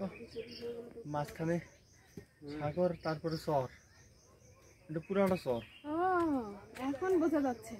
দেখছো মাঝখানে সাগর তারপরে শহর এটা পুরানো শহর এখন বোঝা যাচ্ছে